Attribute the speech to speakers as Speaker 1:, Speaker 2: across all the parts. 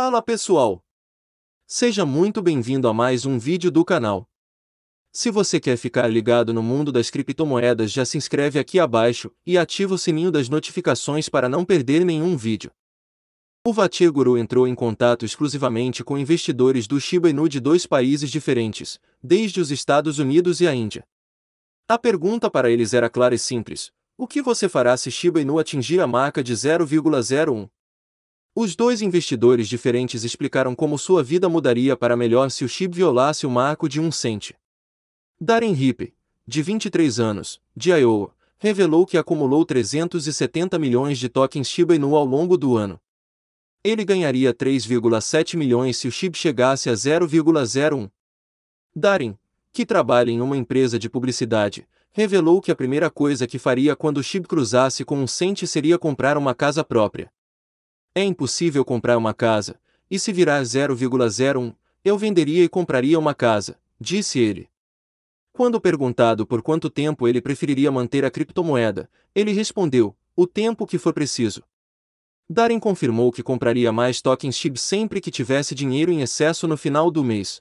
Speaker 1: Fala pessoal! Seja muito bem-vindo a mais um vídeo do canal. Se você quer ficar ligado no mundo das criptomoedas já se inscreve aqui abaixo e ativa o sininho das notificações para não perder nenhum vídeo. O Vatiguru entrou em contato exclusivamente com investidores do Shiba Inu de dois países diferentes, desde os Estados Unidos e a Índia. A pergunta para eles era clara e simples, o que você fará se Shiba Inu atingir a marca de 0,01? Os dois investidores diferentes explicaram como sua vida mudaria para melhor se o chip violasse o marco de um cente. Darren Hipp, de 23 anos, de Iowa, revelou que acumulou 370 milhões de tokens Shiba Inu ao longo do ano. Ele ganharia 3,7 milhões se o chip chegasse a 0,01. Darren, que trabalha em uma empresa de publicidade, revelou que a primeira coisa que faria quando o chip cruzasse com um cente seria comprar uma casa própria. É impossível comprar uma casa, e se virar 0,01, eu venderia e compraria uma casa, disse ele. Quando perguntado por quanto tempo ele preferiria manter a criptomoeda, ele respondeu: o tempo que for preciso. Darren confirmou que compraria mais tokens SHIB sempre que tivesse dinheiro em excesso no final do mês.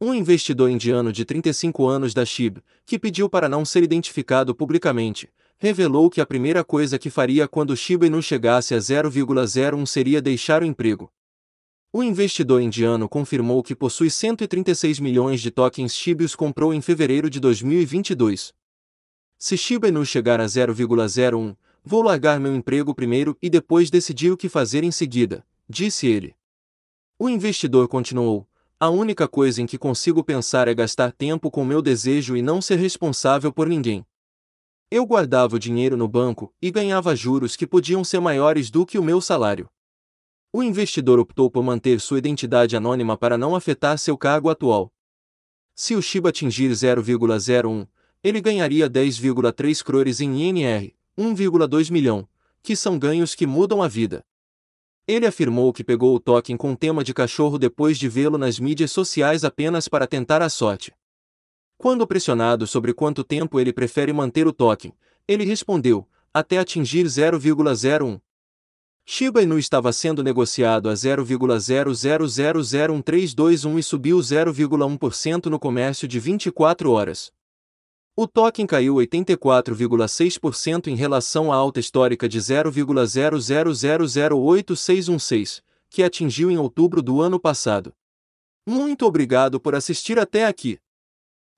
Speaker 1: Um investidor indiano de 35 anos da SHIB, que pediu para não ser identificado publicamente, revelou que a primeira coisa que faria quando Shiba Inu chegasse a 0,01 seria deixar o emprego. O investidor indiano confirmou que possui 136 milhões de tokens Shiba e os comprou em fevereiro de 2022. Se Shiba Inu chegar a 0,01, vou largar meu emprego primeiro e depois decidir o que fazer em seguida, disse ele. O investidor continuou: A única coisa em que consigo pensar é gastar tempo com meu desejo e não ser responsável por ninguém. Eu guardava o dinheiro no banco e ganhava juros que podiam ser maiores do que o meu salário. O investidor optou por manter sua identidade anônima para não afetar seu cargo atual. Se o Shiba atingir 0,01, ele ganharia 10,3 crores em INR, 1,2 milhão, que são ganhos que mudam a vida. Ele afirmou que pegou o token com tema de cachorro depois de vê-lo nas mídias sociais apenas para tentar a sorte. Quando pressionado sobre quanto tempo ele prefere manter o token, ele respondeu, até atingir 0,01. Shiba Inu estava sendo negociado a 0,00001321 e subiu 0,1% no comércio de 24 horas. O token caiu 84,6% em relação à alta histórica de 0,00008616, que atingiu em outubro do ano passado. Muito obrigado por assistir até aqui.